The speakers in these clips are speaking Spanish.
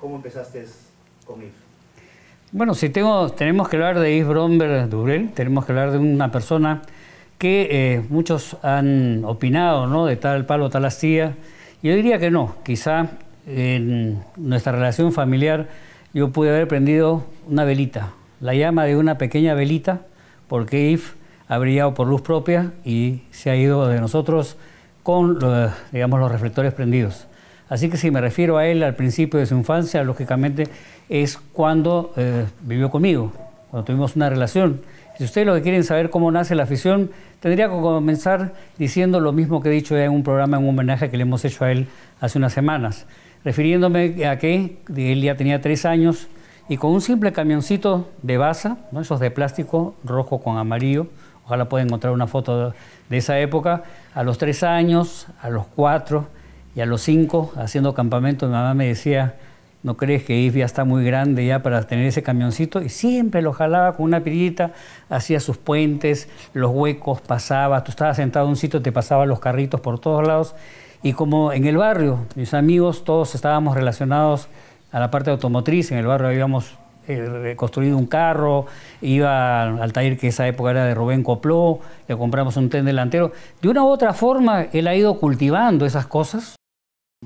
¿Cómo empezaste con IF? Bueno, si tengo, tenemos que hablar de Yves Bromberg dubrel tenemos que hablar de una persona que eh, muchos han opinado, ¿no? De tal palo, tal astilla. Yo diría que no, quizá en nuestra relación familiar yo pude haber prendido una velita, la llama de una pequeña velita, porque Yves ha brillado por luz propia y se ha ido de nosotros con, digamos, los reflectores prendidos. Así que si me refiero a él al principio de su infancia, lógicamente es cuando eh, vivió conmigo, cuando tuvimos una relación. Si ustedes lo que quieren saber cómo nace la afición, tendría que comenzar diciendo lo mismo que he dicho en un programa, en un homenaje que le hemos hecho a él hace unas semanas, refiriéndome a que él ya tenía tres años y con un simple camioncito de basa, ¿no? esos de plástico rojo con amarillo, ojalá pueda encontrar una foto de esa época, a los tres años, a los cuatro, y a los cinco, haciendo campamento, mi mamá me decía, ¿no crees que Yves ya está muy grande ya para tener ese camioncito? Y siempre lo jalaba con una pirita, hacía sus puentes, los huecos, pasaba, tú estabas sentado en un sitio, te pasaban los carritos por todos lados. Y como en el barrio, mis amigos, todos estábamos relacionados a la parte automotriz, en el barrio habíamos eh, construido un carro, iba al taller que esa época era de Rubén Copló, le compramos un tren delantero. De una u otra forma, él ha ido cultivando esas cosas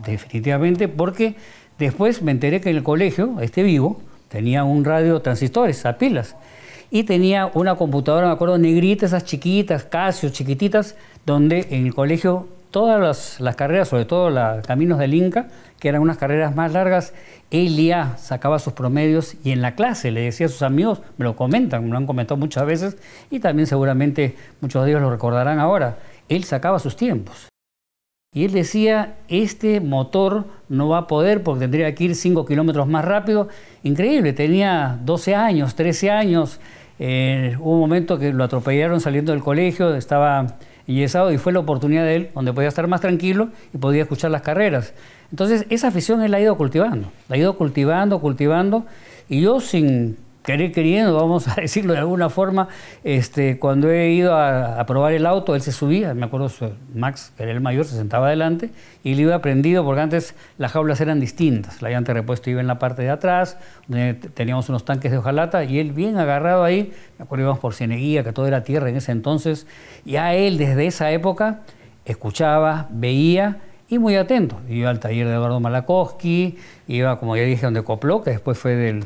Definitivamente, porque después me enteré que en el colegio, este vivo, tenía un radio transistores a pilas y tenía una computadora, me acuerdo, negrita, esas chiquitas, Casio, chiquititas, donde en el colegio todas las, carreras, sobre todo los Caminos del Inca, que eran unas carreras más largas, él ya sacaba sus promedios y en la clase le decía a sus amigos, me lo comentan, me lo han comentado muchas veces y también seguramente muchos de ellos lo recordarán ahora, él sacaba sus tiempos. Y él decía, este motor no va a poder porque tendría que ir 5 kilómetros más rápido. Increíble, tenía 12 años, 13 años. Eh, hubo un momento que lo atropellaron saliendo del colegio, estaba yesado y fue la oportunidad de él donde podía estar más tranquilo y podía escuchar las carreras. Entonces esa afición él la ha ido cultivando, la ha ido cultivando, cultivando. Y yo sin querer queriendo, vamos a decirlo de alguna forma, este, cuando he ido a, probar el auto, él se subía, me acuerdo Max, que era el mayor, se sentaba adelante y le iba prendido porque antes las jaulas eran distintas, la llanta repuesto iba en la parte de atrás, donde teníamos unos tanques de hojalata y él bien agarrado ahí, me acuerdo íbamos por Cieneguía, que todo era tierra en ese entonces, y a él desde esa época escuchaba, veía, y muy atento. Iba al taller de Eduardo Malakowski, iba, como ya dije, donde Copló, que después fue de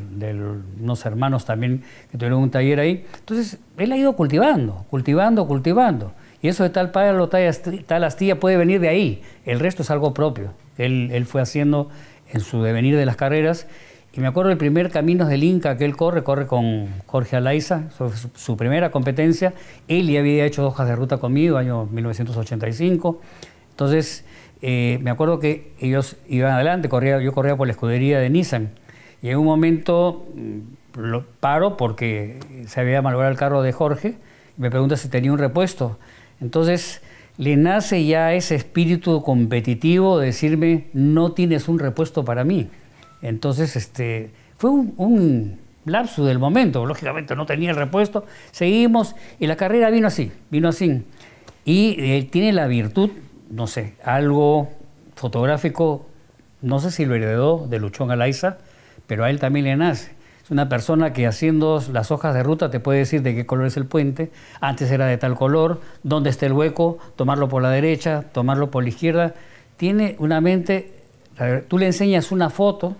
unos hermanos también que tuvieron un taller ahí. Entonces, él ha ido cultivando, cultivando, cultivando. Y eso de tal palo, tal astilla, tal puede venir de ahí. El resto es algo propio. Él, él fue haciendo en su devenir de las carreras. Y me acuerdo el primer Caminos del Inca que él corre, corre con Jorge Alaiza, su, su primera competencia. Él ya había hecho hojas de ruta conmigo, año 1985. Entonces, eh, me acuerdo que ellos iban adelante, corría, yo corría por la escudería de Nissan y en un momento mm, lo paro porque se había malogrado el carro de Jorge y me pregunta si tenía un repuesto. Entonces le nace ya ese espíritu competitivo de decirme, no tienes un repuesto para mí. Entonces este, fue un, lapso del momento, lógicamente no tenía el repuesto, seguimos y la carrera vino así, vino así. Y él eh, tiene la virtud no sé, algo fotográfico, no sé si lo heredó de Luchón Alaiza, pero a él también le nace. Es una persona que haciendo las hojas de ruta te puede decir de qué color es el puente, antes era de tal color, dónde está el hueco, tomarlo por la derecha, tomarlo por la izquierda. Tiene una mente, tú le enseñas una foto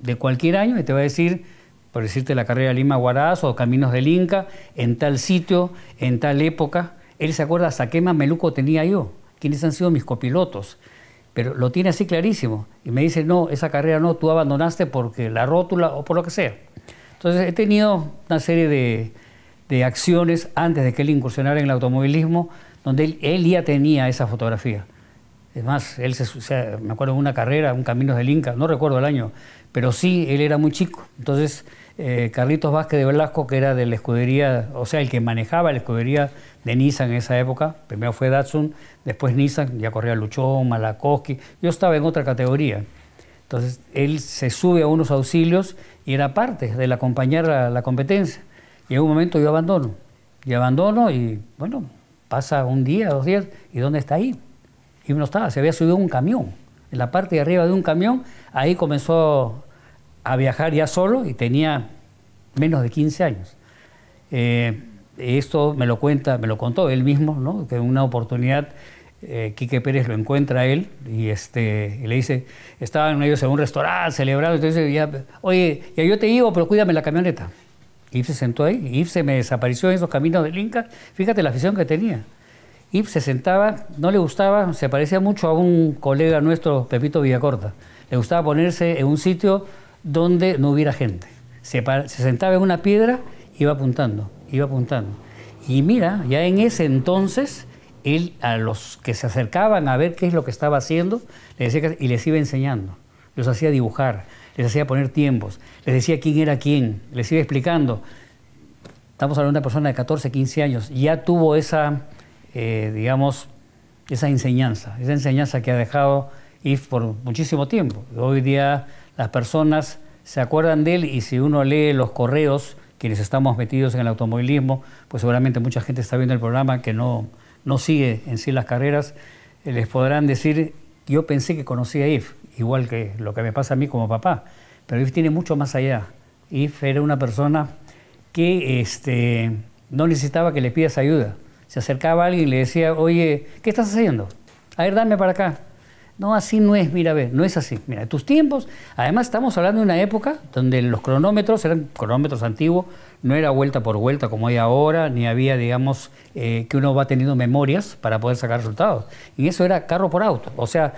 de cualquier año y te va a decir, por decirte la carrera Lima-Guaraz o Caminos del Inca, en tal sitio, en tal época. Él se acuerda hasta qué mameluco tenía yo quienes han sido mis copilotos. Pero lo tiene así clarísimo. Y me dice, no, esa carrera no, tú abandonaste porque la rótula o por lo que sea. Entonces he tenido una serie de, de acciones antes de que él incursionara en el automovilismo, donde él, ya tenía esa fotografía. Es más, él se, o me acuerdo en una carrera, un Caminos del Inca, no recuerdo el año, pero sí, él era muy chico. Entonces eh, Carlitos Vázquez de Velasco, que era de la escudería, o sea, el que manejaba la escudería de Nissan en esa época. Primero fue Datsun, después Nissan, ya corría Luchón, Malakowski, Yo estaba en otra categoría. Entonces, él se sube a unos auxilios y era parte del acompañar a la competencia. Y en un momento yo abandono. Y abandono y, bueno, pasa un día, dos días, ¿y dónde está ahí? Y no estaba, se había subido un camión. En la parte de arriba de un camión, ahí comenzó a viajar ya solo y tenía menos de 15 años. Eh, esto me lo cuenta, me lo contó él mismo, ¿no? que en una oportunidad eh, Quique Pérez lo encuentra a él y, este, le dice, estaban ellos en un restaurante celebrando, entonces ya, oye, ya yo te digo... pero cuídame la camioneta. y se sentó ahí, y se me desapareció en esos caminos del Inca, fíjate la afición que tenía. y se sentaba, no le gustaba, se parecía mucho a un colega nuestro, Pepito Villacorta, le gustaba ponerse en un sitio donde no hubiera gente. Se, sentaba en una piedra, iba apuntando, iba apuntando. Y mira, ya en ese entonces, él a los que se acercaban a ver qué es lo que estaba haciendo, les decía y les iba enseñando. Los hacía dibujar, les hacía poner tiempos, les decía quién era quién, les iba explicando. Estamos hablando de una persona de 14, 15 años, ya tuvo esa, eh, digamos, esa enseñanza, esa enseñanza que ha dejado IF por muchísimo tiempo. Hoy día las personas se acuerdan de él y si uno lee los correos, quienes estamos metidos en el automovilismo, pues seguramente mucha gente está viendo el programa que no, no sigue en sí las carreras, eh, les podrán decir, yo pensé que conocía a If, igual que lo que me pasa a mí como papá, pero If tiene mucho más allá. If era una persona que este, no necesitaba que le pidas ayuda. Se acercaba a alguien y le decía, oye, ¿qué estás haciendo? A ver, dame para acá. No, así no es, mira, ve, no es así. Mira, tus tiempos, además estamos hablando de una época donde los cronómetros eran cronómetros antiguos, no era vuelta por vuelta como hay ahora, ni había, digamos, eh, que uno va teniendo memorias para poder sacar resultados. Y eso era carro por auto, o sea,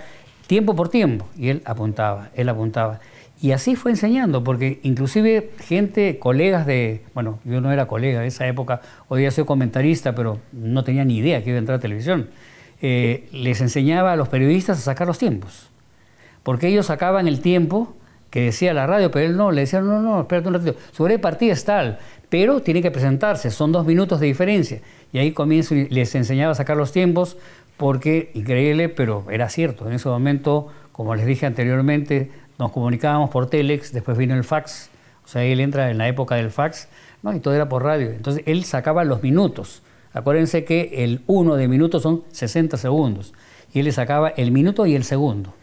tiempo por tiempo. Y él apuntaba, él apuntaba. Y así fue enseñando, porque inclusive gente, colegas de, bueno, yo no era colega de esa época, hoy día soy comentarista, pero no tenía ni idea que iba a entrar a televisión. Eh, les enseñaba a los periodistas a sacar los tiempos. Porque ellos sacaban el tiempo que decía la radio, pero él no, le decían, no, no, espérate un ratito, sobre partida es tal, pero tiene que presentarse, son dos minutos de diferencia. Y ahí comienzo y les enseñaba a sacar los tiempos, porque, increíble, pero era cierto, en ese momento, como les dije anteriormente, nos comunicábamos por Telex, después vino el fax, o sea, él entra en la época del fax, y todo era por radio. Entonces él sacaba los minutos. Acuérdense que el 1 de minuto son 60 segundos y él le sacaba el minuto y el segundo.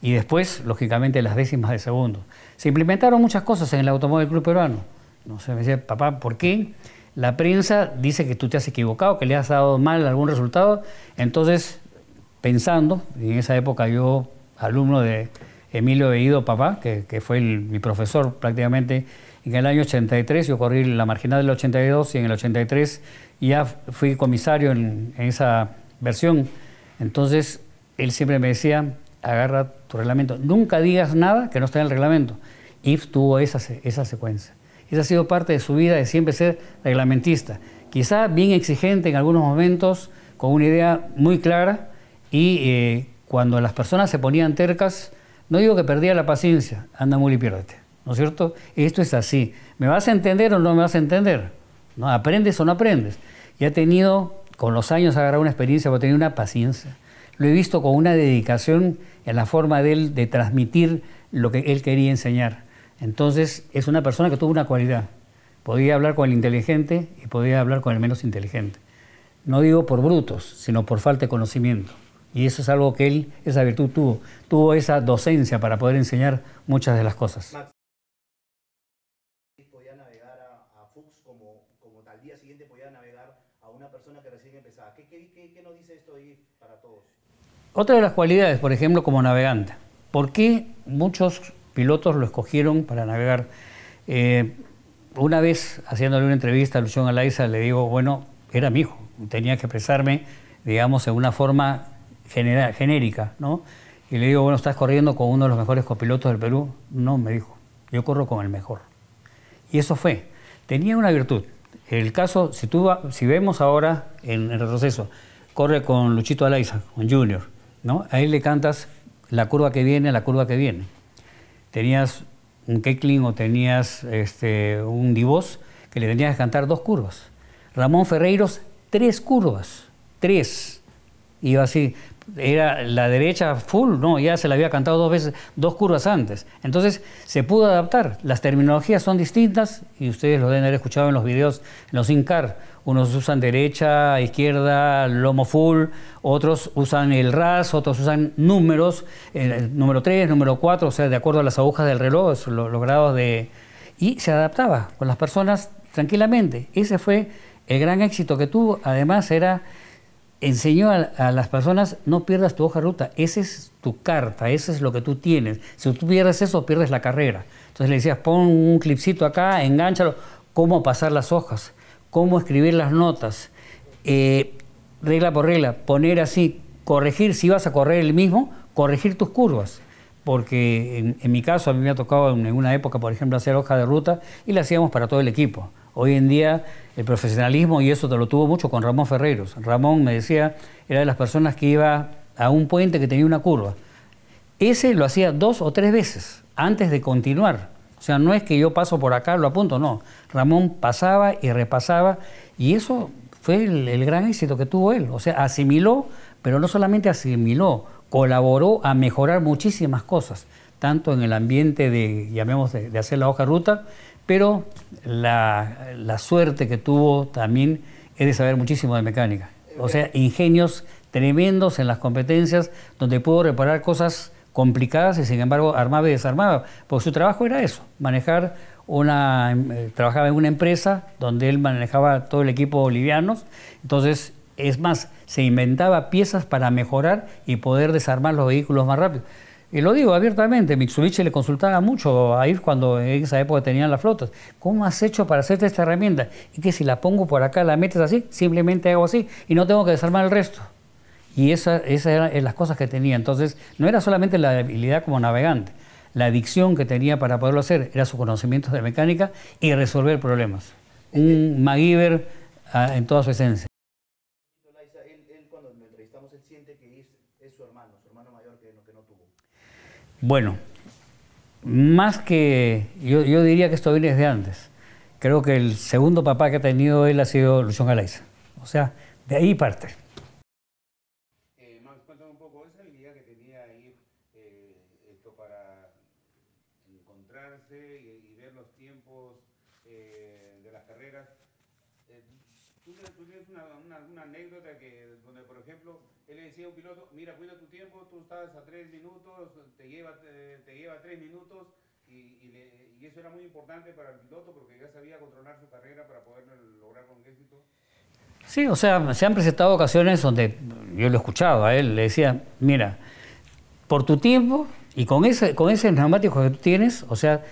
Y después, lógicamente, las décimas de segundo. Se implementaron muchas cosas en el Automóvil Club Peruano. No sé, me decía, papá, ¿por qué? La prensa dice que tú te has equivocado, que le has dado mal algún resultado. Entonces, pensando, y en esa época yo, alumno de Emilio Veído Papá, que, fue mi profesor prácticamente en el año 83, yo corrí la marginal del 82 y en el 83 y ya fui comisario en, esa versión. Entonces, él siempre me decía, agarra tu reglamento. Nunca digas nada que no esté en el reglamento. y tuvo esa, secuencia. Esa ha sido parte de su vida de siempre ser reglamentista. Quizá bien exigente en algunos momentos, con una idea muy clara y eh, cuando las personas se ponían tercas, no digo que perdía la paciencia, anda muy y piérdete. ¿No es cierto? Esto es así. ¿Me vas a entender o no me vas a entender? ¿No? ¿Aprendes o no aprendes? Y ha tenido, con los años, ha agarrado una experiencia, pero ha tenido una paciencia. Lo he visto con una dedicación en la forma de él de transmitir lo que él quería enseñar. Entonces, es una persona que tuvo una cualidad. Podía hablar con el inteligente y podía hablar con el menos inteligente. No digo por brutos, sino por falta de conocimiento. Y eso es algo que él, esa virtud tuvo. Tuvo esa docencia para poder enseñar muchas de las cosas. Otra de las cualidades, por ejemplo, como navegante. ¿Por qué muchos pilotos lo escogieron para navegar? Eh, una vez, haciéndole una entrevista a Lución Alaiza, le digo, bueno, era mi hijo, tenía que expresarme, digamos, en una forma genérica, ¿no? Y le digo, bueno, estás corriendo con uno de los mejores copilotos del Perú. No, me dijo, yo corro con el mejor. Y eso fue. Tenía una virtud. El caso, si, tú, si vemos ahora en el retroceso, corre con Luchito Alaiza, con Junior, ¿no? le cantas la curva que viene, la curva que viene. Tenías un Keckling o tenías este, un Divos que le tenías que cantar dos curvas. Ramón Ferreiros, tres curvas, tres. Iba así, era la derecha full, no, ya se la había cantado dos veces, dos curvas antes. Entonces se pudo adaptar. Las terminologías son distintas y ustedes lo deben haber escuchado en los videos, en los INCAR unos usan derecha, izquierda, lomo full, otros usan el RAS, otros usan números, número 3, número 4, o sea, de acuerdo a las agujas del reloj, los, grados de... Y se adaptaba con las personas tranquilamente. Ese fue el gran éxito que tuvo. Además, era enseñó a, las personas, no pierdas tu hoja ruta, esa es tu carta, ese es lo que tú tienes. Si tú pierdes eso, pierdes la carrera. Entonces le decías, pon un clipcito acá, engánchalo, cómo pasar las hojas cómo escribir las notas, eh, regla por regla, poner así, corregir, si vas a correr el mismo, corregir tus curvas. Porque en, mi caso, a mí me ha tocado en una época, por ejemplo, hacer hoja de ruta y la hacíamos para todo el equipo. Hoy en día el profesionalismo, y eso te lo tuvo mucho con Ramón Ferreros. Ramón me decía, era de las personas que iba a un puente que tenía una curva. Ese lo hacía dos o tres veces antes de continuar. O sea, no es que yo paso por acá, lo apunto, no. Ramón pasaba y repasaba y eso fue el, gran éxito que tuvo él. O sea, asimiló, pero no solamente asimiló, colaboró a mejorar muchísimas cosas, tanto en el ambiente de, llamemos, de, hacer la hoja ruta, pero la, la suerte que tuvo también es de saber muchísimo de mecánica. O sea, ingenios tremendos en las competencias, donde pudo reparar cosas complicadas y sin embargo armaba y desarmaba, porque su trabajo era eso, manejar una, eh, trabajaba en una empresa donde él manejaba todo el equipo bolivianos, entonces es más, se inventaba piezas para mejorar y poder desarmar los vehículos más rápido. Y lo digo abiertamente, Mitsubishi le consultaba mucho a ir cuando en esa época tenían las flotas. ¿Cómo has hecho para hacerte esta herramienta? Y que si la pongo por acá, la metes así, simplemente hago así y no tengo que desarmar el resto. Y esas esa eran eh, las cosas que tenía. Entonces, no era solamente la habilidad como navegante, la adicción que tenía para poderlo hacer, era su conocimiento de mecánica y resolver problemas. Un MacGyver ah, en toda su esencia. Bueno, más que. Yo, diría que esto viene desde antes. Creo que el segundo papá que ha tenido él ha sido Lución Galaiza. O sea, de ahí parte. piloto, mira, cuida tu tiempo, tú estás a tres minutos, te lleva, te, lleva tres minutos, y, eso era muy importante para el piloto porque ya sabía controlar su carrera para poder lograr con éxito. Sí, o sea, se han presentado ocasiones donde yo lo escuchaba a él, le decía, mira, por tu tiempo y con ese, con ese neumático que tú tienes, o sea,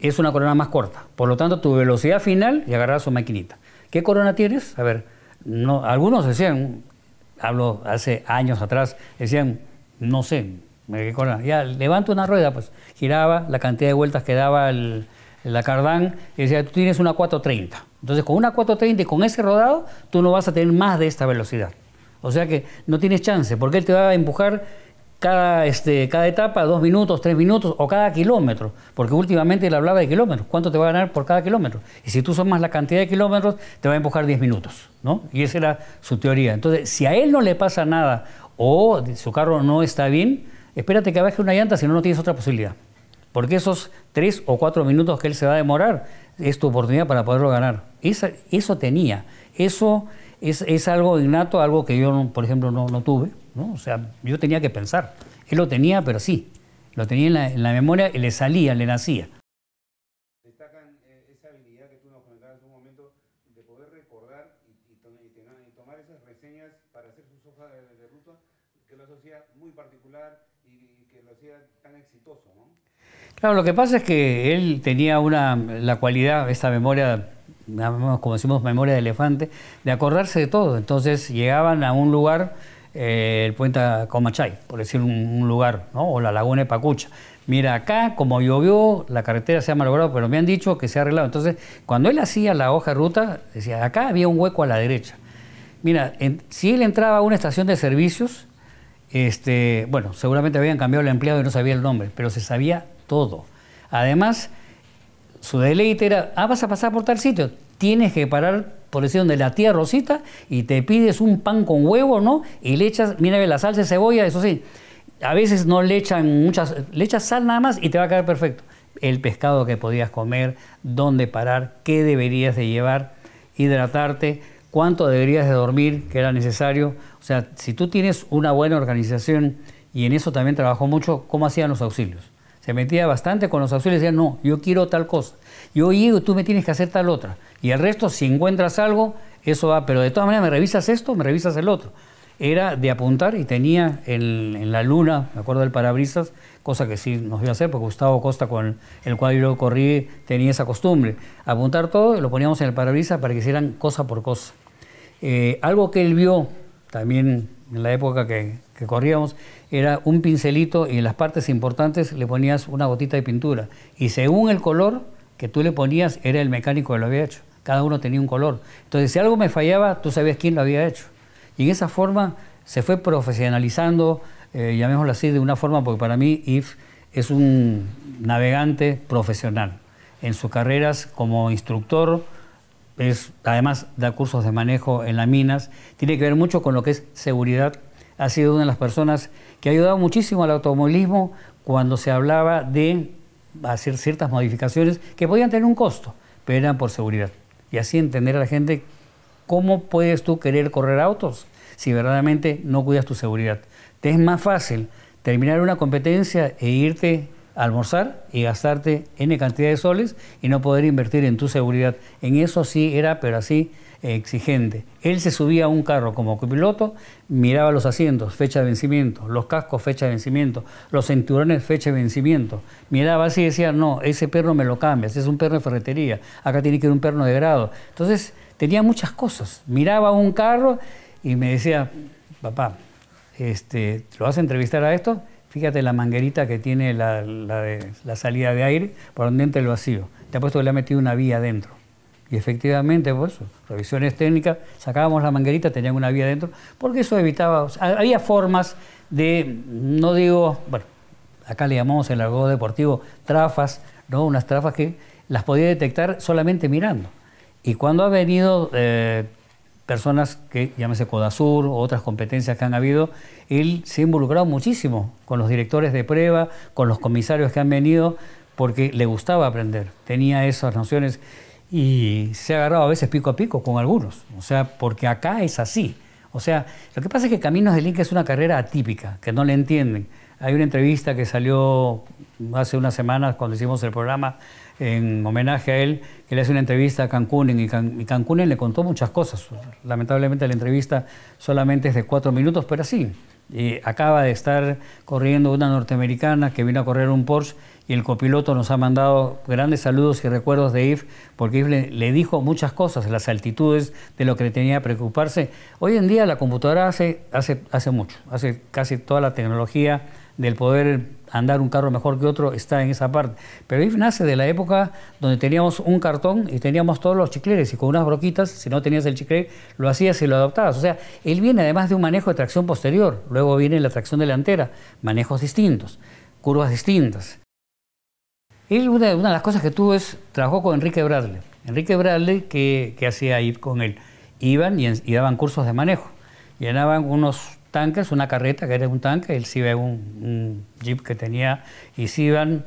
es una corona más corta, por lo tanto tu velocidad final y agarrar su maquinita. ¿Qué corona tienes? A ver, algunos decían hablo hace años atrás, decían, no sé, me ya levanto una rueda, pues giraba la cantidad de vueltas que daba el, la cardán y decía, tú tienes una 430. Entonces con una 430 y con ese rodado, tú no vas a tener más de esta velocidad. O sea que no tienes chance, porque él te va a empujar cada, este, cada etapa, dos minutos, tres minutos o cada kilómetro, porque últimamente él hablaba de kilómetros, cuánto te va a ganar por cada kilómetro. Y si tú sumas la cantidad de kilómetros, te va a empujar diez minutos, ¿no? Y esa era su teoría. Entonces, si a él no le pasa nada o su carro no está bien, espérate que baje una llanta, si no, no tienes otra posibilidad. Porque esos tres o cuatro minutos que él se va a demorar es tu oportunidad para poderlo ganar. Esa, eso tenía. Eso es, algo innato, algo que yo, por ejemplo, no tuve ¿no? O sea, yo tenía que pensar. Él lo tenía, pero sí, lo tenía en la, en la memoria y le salía, le nacía. Destacan eh, esa habilidad que tú nos comentabas en un momento de poder recordar y, y, y, tomar esas reseñas para hacer sus hojas de, de, ruta, que lo hacía muy particular y, que lo hacía tan exitoso, ¿no? Claro, lo que pasa es que él tenía una, la cualidad, esta memoria como decimos, memoria de elefante, de acordarse de todo. Entonces llegaban a un lugar eh, el puente Comachay, por decir un, lugar, o la laguna de Pacucha. Mira, acá como llovió, la carretera se ha malogrado, pero me han dicho que se ha arreglado. Entonces, cuando él hacía la hoja de ruta, decía, acá había un hueco a la derecha. Mira, si él entraba a una estación de servicios, este, bueno, seguramente habían cambiado el empleado y no sabía el nombre, pero se sabía todo. Además, su deleite era, ah, vas a pasar por tal sitio, tienes que parar por de la tía Rosita, y te pides un pan con huevo, ¿no? Y le echas, mira, la salsa de cebolla, eso sí. A veces no le echan muchas, le echas sal nada más y te va a quedar perfecto. El pescado que podías comer, dónde parar, qué deberías de llevar, hidratarte, cuánto deberías de dormir, que era necesario. O sea, si tú tienes una buena organización, y en eso también trabajó mucho, cómo hacían los auxilios. Se metía bastante con los auxilios y decía, no, yo quiero tal cosa. Yo llego, tú me tienes que hacer tal otra. Y el resto, si encuentras algo, eso va. Pero de todas maneras, me revisas esto, me revisas el otro. Era de apuntar y tenía en, la luna, me acuerdo del parabrisas, cosa que sí nos iba a hacer, porque Gustavo Costa, con el cual yo corrí, tenía esa costumbre. Apuntar todo, y lo poníamos en el parabrisas para que hicieran cosa por cosa. Eh, algo que él vio también en la época que, que, corríamos, era un pincelito y en las partes importantes le ponías una gotita de pintura. Y según el color, que tú le ponías era el mecánico que lo había hecho. Cada uno tenía un color. Entonces, si algo me fallaba, tú sabías quién lo había hecho. Y en esa forma se fue profesionalizando, eh, llamémoslo así, de una forma, porque para mí IF es un navegante profesional. En sus carreras como instructor, es, además da cursos de manejo en las minas, tiene que ver mucho con lo que es seguridad. Ha sido una de las personas que ha ayudado muchísimo al automovilismo cuando se hablaba de hacer ciertas modificaciones que podían tener un costo, pero eran por seguridad. Y así entender a la gente cómo puedes tú querer correr autos si verdaderamente no cuidas tu seguridad. Te es más fácil terminar una competencia e irte a almorzar y gastarte N cantidad de soles y no poder invertir en tu seguridad. En eso sí era, pero así exigente. Él se subía a un carro como copiloto, miraba los asientos, fecha de vencimiento, los cascos, fecha de vencimiento, los cinturones, fecha de vencimiento. Miraba así y decía, no, ese perro me lo cambias, es un perro de ferretería, acá tiene que ir un perno de grado. Entonces tenía muchas cosas. Miraba un carro y me decía, papá, este, ¿lo vas a entrevistar a esto? Fíjate la manguerita que tiene la, la salida de aire por donde entra el vacío. Te puesto que le ha metido una vía adentro. Y efectivamente, pues, revisiones técnicas, sacábamos la manguerita, tenían una vía dentro, porque eso evitaba, había formas de, no digo, bueno, acá le llamamos en el argot deportivo trafas, ¿no? Unas trafas que las podía detectar solamente mirando. Y cuando ha venido eh, personas que, llámese Codasur o otras competencias que han habido, él se ha involucrado muchísimo con los directores de prueba, con los comisarios que han venido, porque le gustaba aprender, tenía esas nociones y se ha agarrado a veces pico a pico con algunos, o sea, porque acá es así. O sea, lo que pasa es que Caminos del Inca es una carrera atípica, que no le entienden. Hay una entrevista que salió hace unas semanas cuando hicimos el programa en homenaje a él, que le hace una entrevista a Cancún y, Cancún le contó muchas cosas. Lamentablemente la entrevista solamente es de cuatro minutos, pero sí, acaba de estar corriendo una norteamericana que vino a correr un Porsche y el copiloto nos ha mandado grandes saludos y recuerdos de Yves, porque Yves le, dijo muchas cosas, las altitudes de lo que tenía que preocuparse. Hoy en día la computadora hace, hace, hace mucho, hace casi toda la tecnología del poder andar un carro mejor que otro está en esa parte. Pero IF nace de la época donde teníamos un cartón y teníamos todos los chicleres y con unas broquitas, si no tenías el chicle, lo hacías y lo adaptabas. O sea, él viene además de un manejo de tracción posterior, luego viene la tracción delantera, manejos distintos, curvas distintas. Él, una, de las cosas que tuvo es, trabajó con Enrique Bradley. Enrique Bradley, que, hacía ir con él? Iban y, daban cursos de manejo. Llenaban unos tanques, una carreta que era un tanque, él se iba un, jeep que tenía, y se iban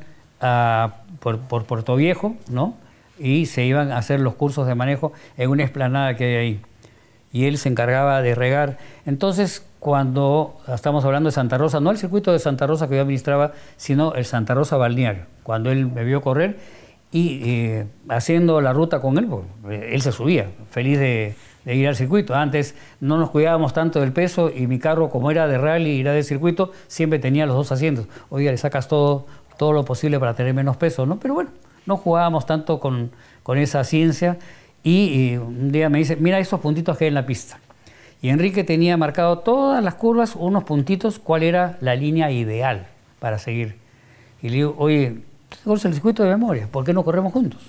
por, Puerto Viejo, ¿no? Y se iban a hacer los cursos de manejo en una explanada que hay ahí. Y él se encargaba de regar. Entonces, cuando estamos hablando de Santa Rosa, no el circuito de Santa Rosa que yo administraba, sino el Santa Rosa balneario, cuando él me vio correr y eh, haciendo la ruta con él, pues, eh, él se subía, feliz de, ir al circuito. Antes no nos cuidábamos tanto del peso y mi carro, como era de rally y era de circuito, siempre tenía los dos asientos. Hoy le sacas todo, todo lo posible para tener menos peso, ¿no? Pero bueno, no jugábamos tanto con, esa ciencia y, y eh, un día me dice, mira esos puntitos que hay en la pista y Enrique tenía marcado todas las curvas, unos puntitos, cuál era la línea ideal para seguir. Y le digo, oye, el circuito de memoria, ¿por qué no corremos juntos?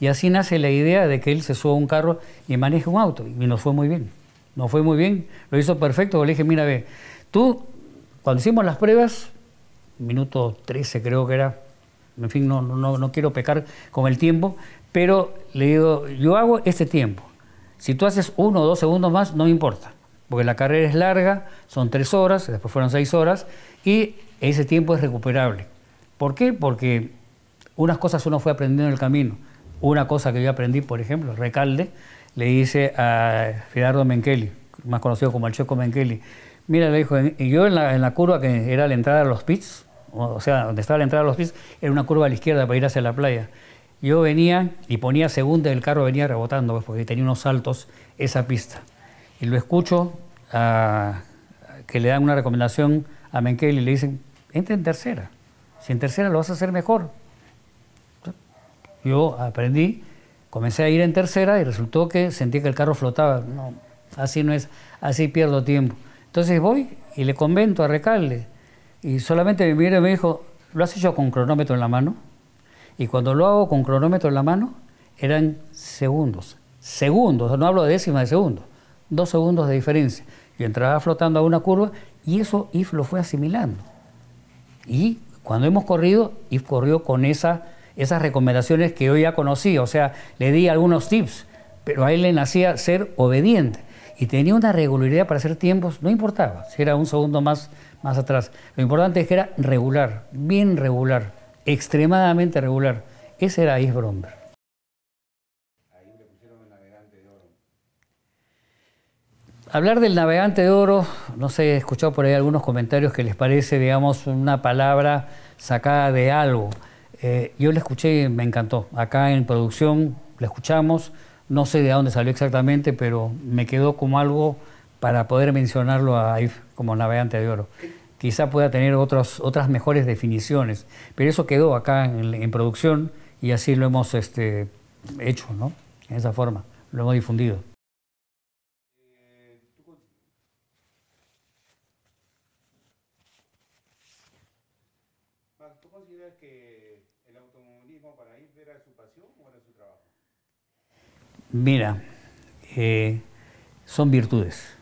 Y así nace la idea de que él se suba a un carro y maneje un auto. Y nos fue muy bien. Nos fue muy bien, lo hizo perfecto. Le dije, mira, ve, tú, cuando hicimos las pruebas, minuto 13 creo que era, en fin, no, no, no quiero pecar con el tiempo, pero le digo, yo hago este tiempo. Si tú haces uno o dos segundos más, no me importa porque la carrera es larga, son tres horas, después fueron seis horas, y ese tiempo es recuperable. ¿Por qué? Porque unas cosas uno fue aprendiendo en el camino. Una cosa que yo aprendí, por ejemplo, Recalde, le hice a Fidardo Menkeli, más conocido como el Checo Menkeli, mira, le dijo, y yo en la, curva que era la entrada a los pits, o sea, donde estaba la entrada a los pits, era una curva a la izquierda para ir hacia la playa. Yo venía y ponía segunda y el carro venía rebotando, pues, porque tenía unos saltos esa pista y lo escucho que le dan una recomendación a menkel y le dicen, entre en tercera. Si en tercera lo vas a hacer mejor. Yo aprendí, comencé a ir en tercera y resultó que sentí que el carro flotaba. No, así no es, así pierdo tiempo. Entonces voy y le convento a Recalde. Y solamente me mire y me dijo, ¿lo has hecho con cronómetro en la mano? Y cuando lo hago con cronómetro en la mano, eran segundos. Segundos, no hablo de décimas de segundos dos segundos de diferencia. Yo entraba flotando a una curva y eso IF lo fue asimilando. Y cuando hemos corrido, IF corrió con esa, esas recomendaciones que yo ya conocía, o sea, le di algunos tips, pero a él le nacía ser obediente. Y tenía una regularidad para hacer tiempos, no importaba si era un segundo más, más atrás. Lo importante es que era regular, bien regular, extremadamente regular. Ese era IF Bromberg. Hablar del navegante de oro, no sé, he escuchado por ahí algunos comentarios que les parece, digamos, una palabra sacada de algo. Eh, yo la escuché y me encantó. Acá en producción la escuchamos, no sé de dónde salió exactamente, pero me quedó como algo para poder mencionarlo a como navegante de oro. Quizá pueda tener otras mejores definiciones, pero eso quedó acá en, producción y así lo hemos este, hecho, ¿no? En esa forma, lo hemos difundido. mira, eh, son virtudes.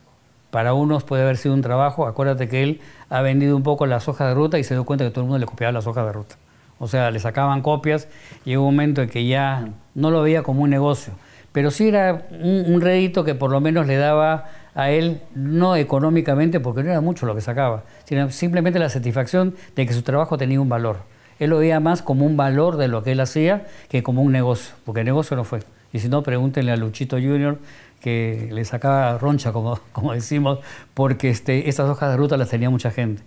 Para unos puede haber sido un trabajo, acuérdate que él ha vendido un poco las hojas de ruta y se dio cuenta que todo el mundo le copiaba las hojas de ruta. O sea, le sacaban copias, llegó un momento en que ya no lo veía como un negocio, pero sí era un, rédito que por lo menos le daba a él, no económicamente, porque no era mucho lo que sacaba, sino simplemente la satisfacción de que su trabajo tenía un valor. Él lo veía más como un valor de lo que él hacía que como un negocio, porque el negocio no fue. Y si no, pregúntenle a Luchito Junior que le sacaba roncha, como, decimos, porque este, estas hojas de ruta las tenía mucha gente.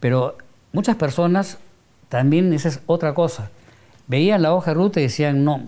Pero muchas personas, también esa es otra cosa, veían la hoja de ruta y decían, no,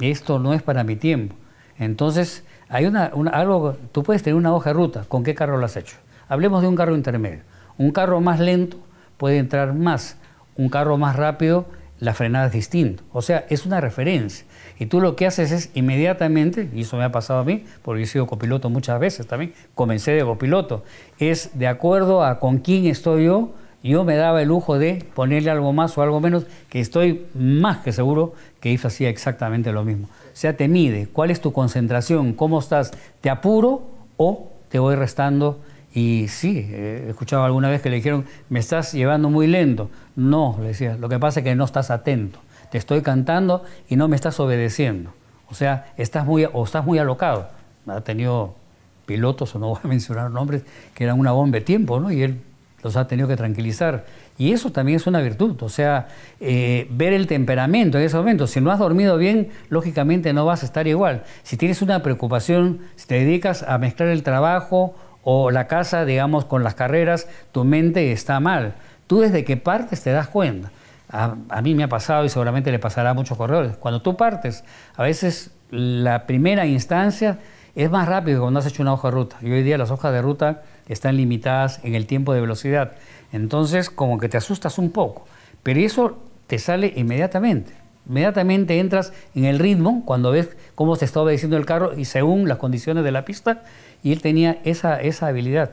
esto no es para mi tiempo. Entonces, hay una, algo, tú puedes tener una hoja de ruta, ¿con qué carro lo has hecho? Hablemos de un carro intermedio. Un carro más lento puede entrar más, un carro más rápido la frenada es distinta. O sea, es una referencia. Y tú lo que haces es inmediatamente, y eso me ha pasado a mí, porque he sido copiloto muchas veces también, comencé de copiloto, es de acuerdo a con quién estoy yo, yo me daba el lujo de ponerle algo más o algo menos, que estoy más que seguro que IFA hacía exactamente lo mismo. O sea, te mide cuál es tu concentración, cómo estás, te apuro o te voy restando y sí, eh, he escuchado alguna vez que le dijeron, me estás llevando muy lento. No, le decía, lo que pasa es que no estás atento. Te estoy cantando y no me estás obedeciendo. O sea, estás muy, o estás muy alocado. Ha tenido pilotos, o no voy a mencionar nombres, que eran una bomba de tiempo, ¿no? Y él los ha tenido que tranquilizar. Y eso también es una virtud, o sea, eh, ver el temperamento en ese momento. Si no has dormido bien, lógicamente no vas a estar igual. Si tienes una preocupación, si te dedicas a mezclar el trabajo o la casa, digamos, con las carreras, tu mente está mal. Tú desde que partes te das cuenta. A, mí me ha pasado y seguramente le pasará a muchos corredores. Cuando tú partes, a veces la primera instancia es más rápido que cuando has hecho una hoja de ruta. Y hoy día las hojas de ruta están limitadas en el tiempo de velocidad. Entonces, como que te asustas un poco. Pero eso te sale inmediatamente. Inmediatamente entras en el ritmo cuando ves cómo se está obedeciendo el carro y según las condiciones de la pista y él tenía esa, esa habilidad.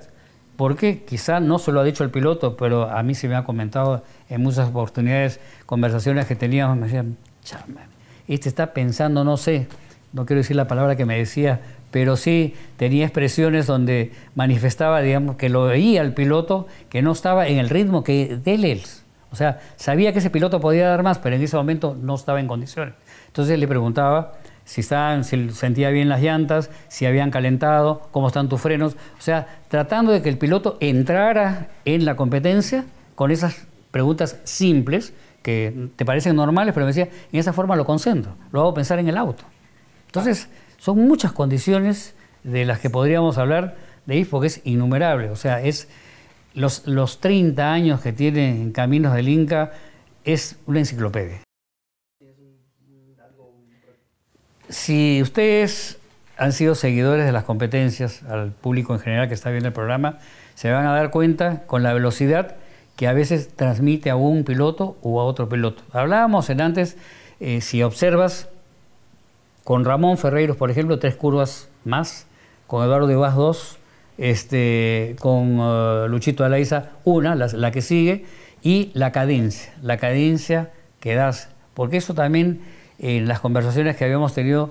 Porque quizá no se lo ha dicho el piloto, pero a mí se me ha comentado en muchas oportunidades, conversaciones que teníamos, me decían, este está pensando, no sé, no quiero decir la palabra que me decía, pero sí tenía expresiones donde manifestaba, digamos, que lo veía el piloto, que no estaba en el ritmo que de él. O sea, sabía que ese piloto podía dar más, pero en ese momento no estaba en condiciones. Entonces le preguntaba si, sentía bien las llantas, si habían calentado, cómo están tus frenos. O sea, tratando de que el piloto entrara en la competencia con esas preguntas simples que te parecen normales, pero me decía, en esa forma lo concentro, lo hago pensar en el auto. Entonces, son muchas condiciones de las que podríamos hablar de IF, que es innumerable. O sea, es los, los 30 años que tiene en Caminos del Inca es una enciclopedia. Si ustedes han sido seguidores de las competencias, al público en general que está viendo el programa, se van a dar cuenta con la velocidad que a veces transmite a un piloto o a otro piloto. Hablábamos en antes, eh, si observas, con Ramón Ferreiros, por ejemplo, tres curvas más, con Eduardo de Vaz dos, este, con eh, Luchito Alaiza una, la, la que sigue, y la cadencia, la cadencia que das, porque eso también en las conversaciones que habíamos tenido,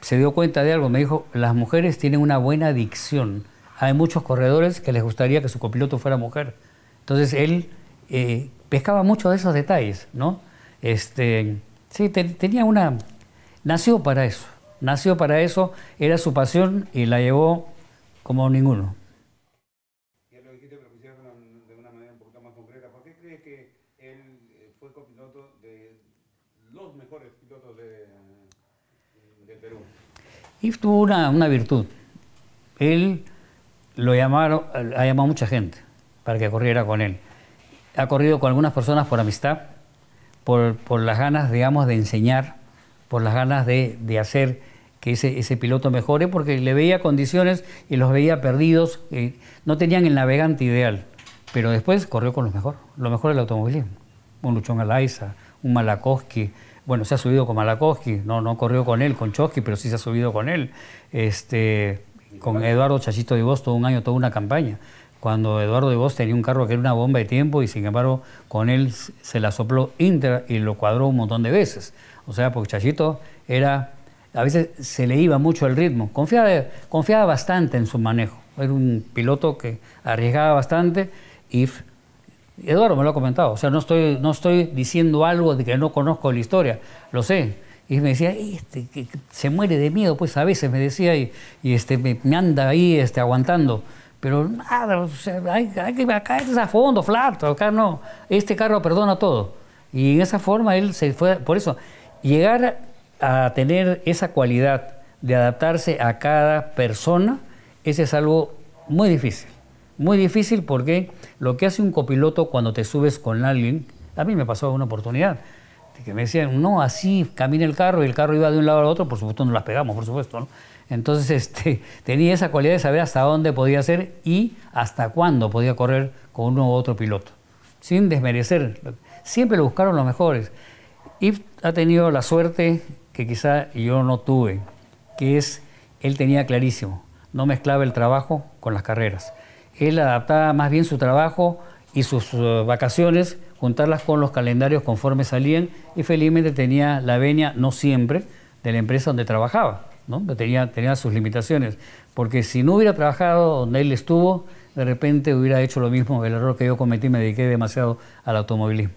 se dio cuenta de algo. Me dijo, las mujeres tienen una buena adicción Hay muchos corredores que les gustaría que su copiloto fuera mujer. Entonces él eh, pescaba mucho de esos detalles, ¿no? Este, sí, tenía una... Nació para eso. Nació para eso, era su pasión y la llevó como ninguno. de los mejores pilotos de, Perú. Y tuvo una, una, virtud. Él lo llamaron, ha llamado mucha gente para que corriera con él. Ha corrido con algunas personas por amistad, por, por las ganas, digamos, de enseñar, por las ganas de, de hacer que ese, ese, piloto mejore, porque le veía condiciones y los veía perdidos. Eh, no tenían el navegante ideal, pero después corrió con los mejores. lo mejor del automovilismo. Un Luchón isa un Malakowski. Bueno, se ha subido con Malakowski, no, no corrió con él, con Chosky, pero sí se ha subido con él. Este, con Eduardo Chachito de Vos todo un año, toda una campaña. Cuando Eduardo de Vos tenía un carro que era una bomba de tiempo y sin embargo con él se la sopló Inter y lo cuadró un montón de veces. O sea, porque Chachito era, a veces se le iba mucho el ritmo. Confiaba, confiaba bastante en su manejo. Era un piloto que arriesgaba bastante y Eduardo me lo ha comentado, o sea, no estoy, no estoy diciendo algo de que no conozco la historia, lo sé. Y me decía, este, que se muere de miedo, pues a veces me decía, y, este, me, anda ahí este, aguantando. Pero nada, hay, que acá este a fondo, flato no. Este carro perdona todo. Y en esa forma él se fue, por eso, llegar a tener esa cualidad de adaptarse a cada persona, ese es algo muy difícil. Muy difícil porque lo que hace un copiloto cuando te subes con alguien, a mí me pasó una oportunidad, que me decían, no, así camina el carro y el carro iba de un lado al otro, por supuesto no las pegamos, por supuesto. ¿no? Entonces este, tenía esa cualidad de saber hasta dónde podía ser y hasta cuándo podía correr con uno u otro piloto, sin desmerecer. Siempre lo buscaron los mejores. Y ha tenido la suerte que quizá yo no tuve, que es, él tenía clarísimo, no mezclaba el trabajo con las carreras él adaptaba más bien su trabajo y sus eh, vacaciones, juntarlas con los calendarios conforme salían y felizmente tenía la venia, no siempre, de la empresa donde trabajaba, ¿no? tenía, sus limitaciones, porque si no hubiera trabajado donde él estuvo, de repente hubiera hecho lo mismo, el error que yo cometí, me dediqué demasiado al automovilismo.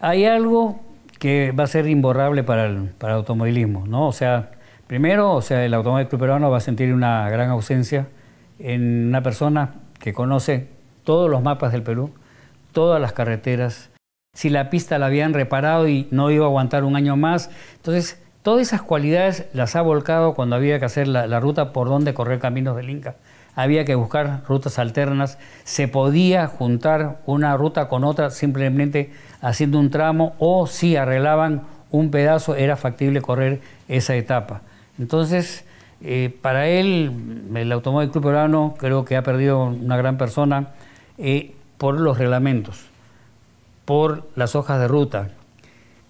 Hay algo que va a ser imborrable para el, para el automovilismo, ¿no? O sea, Primero, o sea, el Automóvil Club Peruano va a sentir una gran ausencia en una persona que conoce todos los mapas del Perú, todas las carreteras. Si la pista la habían reparado y no iba a aguantar un año más, entonces todas esas cualidades las ha volcado cuando había que hacer la, la ruta por donde correr caminos del Inca. Había que buscar rutas alternas, se podía juntar una ruta con otra simplemente haciendo un tramo o si arreglaban un pedazo era factible correr esa etapa. Entonces, eh, para él, el Automóvil Club Peruano creo que ha perdido una gran persona eh, por los reglamentos, por las hojas de ruta.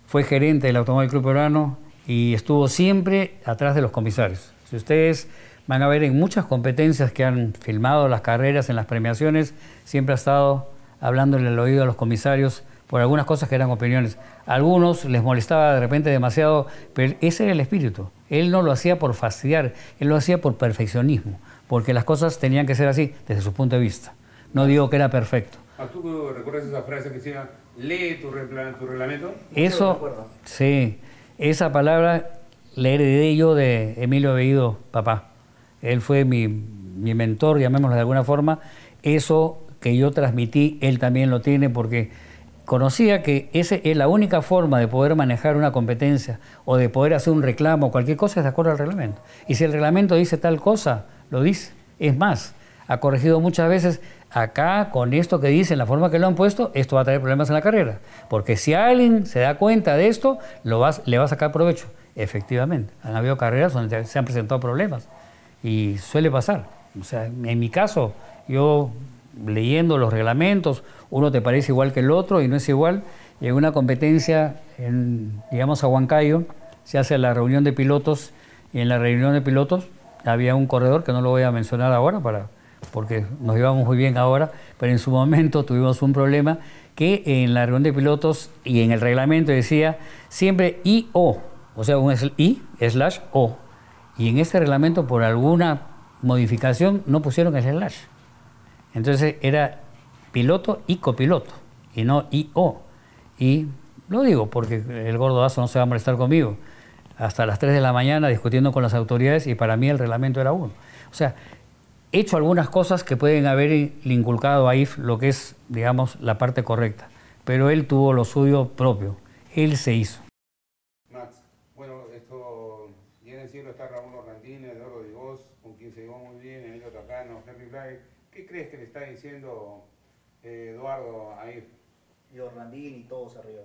Fue gerente del Automóvil Club Peruano y estuvo siempre atrás de los comisarios. Si ustedes van a ver en muchas competencias que han filmado las carreras, en las premiaciones, siempre ha estado hablándole al oído a los comisarios por algunas cosas que eran opiniones. algunos les molestaba de repente demasiado, pero ese era el espíritu. Él no lo hacía por fastidiar, él lo hacía por perfeccionismo, porque las cosas tenían que ser así desde su punto de vista. No digo que era perfecto. Ah, ¿Tú recuerdas esa frase que decía, lee tu, reglamento? Eso, sí, esa palabra la heredé yo de Emilio Bellido, papá. Él fue mi, mi mentor, llamémoslo de alguna forma. Eso que yo transmití, él también lo tiene porque conocía que esa es la única forma de poder manejar una competencia o de poder hacer un reclamo, o cualquier cosa, es de acuerdo al reglamento. Y si el reglamento dice tal cosa, lo dice. Es más, ha corregido muchas veces, acá con esto que dicen, la forma que lo han puesto, esto va a traer problemas en la carrera. Porque si alguien se da cuenta de esto, lo vas, le va a sacar provecho. Efectivamente, han habido carreras donde se han presentado problemas y suele pasar. O sea, en mi caso, yo leyendo los reglamentos uno te parece igual que el otro y no es igual. Y en una competencia, digamos a Huancayo, se hace la reunión de pilotos y en la reunión de pilotos había un corredor que no lo voy a mencionar ahora para, porque nos llevamos muy bien ahora, pero en su momento tuvimos un problema que en la reunión de pilotos y en el reglamento decía siempre I o, o sea, un I slash O. Y en este reglamento por alguna modificación no pusieron el slash. Entonces era piloto y copiloto, y no I-O. Y lo digo porque el gordoazo no se va a molestar conmigo. Hasta las 3 de la mañana discutiendo con las autoridades y para mí el reglamento era uno. O sea, he hecho algunas cosas que pueden haber inculcado a IF lo que es, digamos, la parte correcta. Pero él tuvo lo suyo propio. Él se hizo. Max, bueno, esto, viene en cielo está Ramón Orlandín, de voz, con quien se llevó muy bien, Emilio Tacano, Henry Blay. ¿Qué crees que le está diciendo eh, Eduardo ahí. Y Orlandín y todos arriba.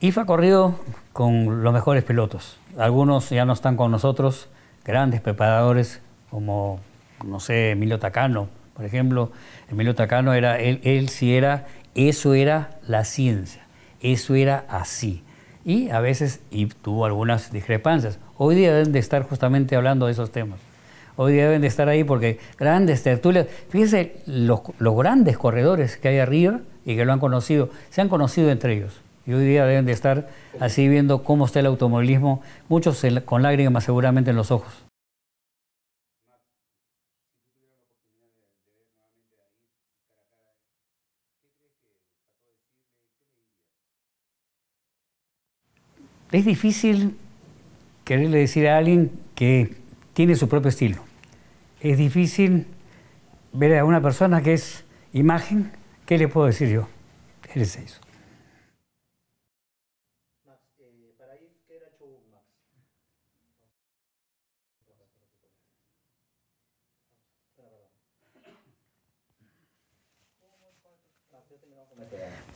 IFA ha corrido con los mejores pilotos. Algunos ya no están con nosotros, grandes preparadores como, no sé, Emilio Tacano, por ejemplo. Emilio Tacano era, él, sí era, eso era la ciencia, eso era así. Y a veces y tuvo algunas discrepancias. Hoy día deben de estar justamente hablando de esos temas. Hoy deben de estar ahí porque grandes tertulias. Fíjense los, los grandes corredores que hay arriba y que lo han conocido, se han conocido entre ellos. Y hoy día deben de estar así viendo cómo está el automovilismo, muchos con lágrimas seguramente en los ojos. Es difícil quererle decir a alguien que tiene su propio estilo. Es difícil ver a una persona que es imagen, ¿qué le puedo decir yo? Eres eso.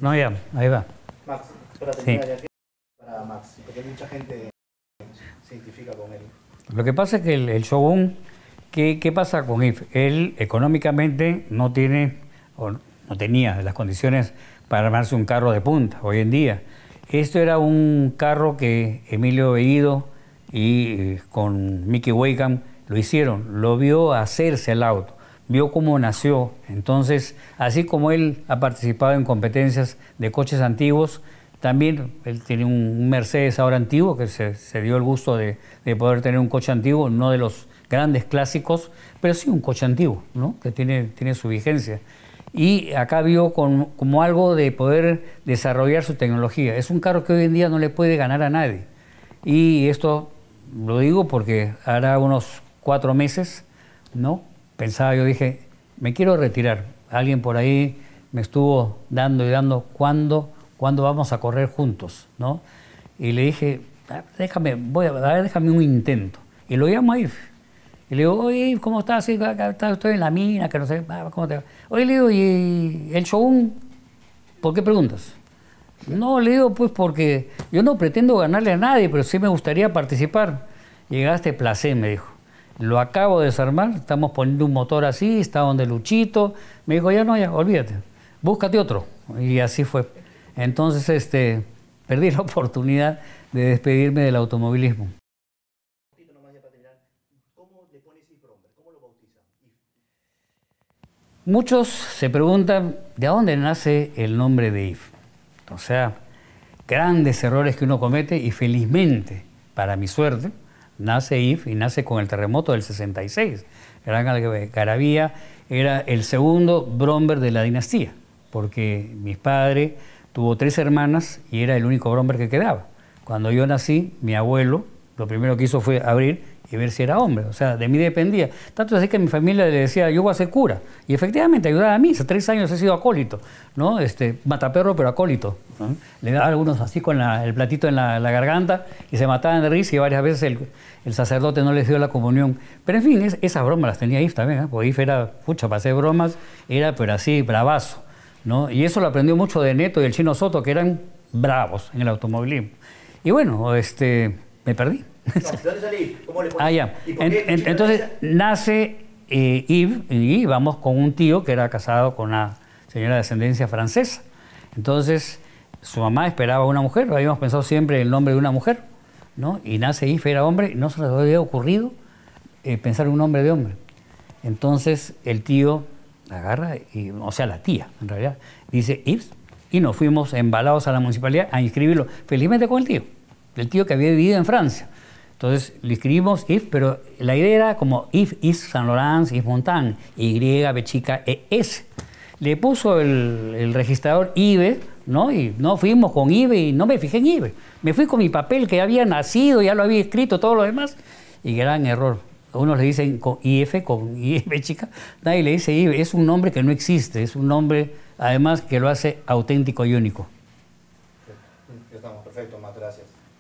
No, ya, ahí va. Max, para terminar, sí. para Max, porque mucha gente se identifica con él. Lo que pasa es que el, shogun, ¿qué, pasa con IF? Él económicamente no tiene, no tenía las condiciones para armarse un carro de punta hoy en día. Esto era un carro que Emilio bellido y eh, con Mickey Wakeham lo hicieron, lo vio hacerse el auto, vio cómo nació. Entonces, así como él ha participado en competencias de coches antiguos, también él tiene un Mercedes ahora antiguo, que se, dio el gusto de, poder tener un coche antiguo, no de los grandes clásicos, pero sí un coche antiguo, ¿no? que tiene, tiene su vigencia. Y acá vio como algo de poder desarrollar su tecnología. Es un carro que hoy en día no le puede ganar a nadie. Y esto lo digo porque ahora unos cuatro meses, ¿no? Pensaba, yo dije, me quiero retirar. Alguien por ahí me estuvo dando y dando cuándo ¿Cuándo vamos a correr juntos? ¿No? Y le dije, ah, déjame, voy a, déjame un intento. Y lo llamo a Y le digo, oye, ¿cómo estás? Estoy en la mina, que no sé, ah, ¿cómo te va? Oye, le digo, ¿y el un, ¿Por qué preguntas? No, le digo, pues porque yo no pretendo ganarle a nadie, pero sí me gustaría participar. Llegaste placé, me dijo. Lo acabo de desarmar, estamos poniendo un motor así, está donde Luchito. Me dijo, ya no, ya, olvídate, búscate otro. Y así fue. Entonces, este, perdí la oportunidad de despedirme del automovilismo. Muchos se preguntan de dónde nace el nombre de IF. O sea, grandes errores que uno comete y felizmente, para mi suerte, nace IF y nace con el terremoto del 66. Gran Garabía era el segundo Bromberg de la dinastía, porque mis padres Tuvo tres hermanas y era el único hombre que quedaba. Cuando yo nací, mi abuelo lo primero que hizo fue abrir y ver si era hombre. O sea, de mí dependía. Tanto así que mi familia le decía, yo voy a ser cura. Y efectivamente ayudaba a mí. Hace tres años he sido acólito, ¿no? Este, mataperro, pero acólito. Le daba algunos así con el platito en la, garganta y se mataban de risa y varias veces el, sacerdote no les dio la comunión. Pero en fin, esas bromas las tenía If también, ¿eh? porque If era, pucha, para hacer bromas, era pero así, bravazo. ¿no? Y eso lo aprendió mucho de Neto y el Chino Soto, que eran bravos en el automovilismo. Y bueno, este, me perdí. Ah, entonces nace eh, y vamos con un tío que era casado con una señora de ascendencia francesa. Entonces, su mamá esperaba una mujer, habíamos pensado siempre en el nombre de una mujer, ¿no? Y nace Yves, era hombre, y no se les había ocurrido eh, pensar pensar un hombre de hombre. Entonces, el tío agarra, y, o sea, la tía, en realidad, dice if y nos fuimos embalados a la municipalidad a inscribirlo, felizmente con el tío, el tío que había vivido en Francia. Entonces le escribimos IF, pero la idea era como IF, IS San Laurent, IF Montan, Y, B chica, E, S. Le puso el, registrador IBE, ¿no? Y no fuimos con IBE y no me fijé en IBE. Me fui con mi papel que ya había nacido, ya lo había escrito, todo lo demás, y gran error unos le dicen con IF, con IF chica, nadie le dice IF, es un nombre que no existe, es un nombre además que lo hace auténtico y único. Estamos perfecto, más gracias.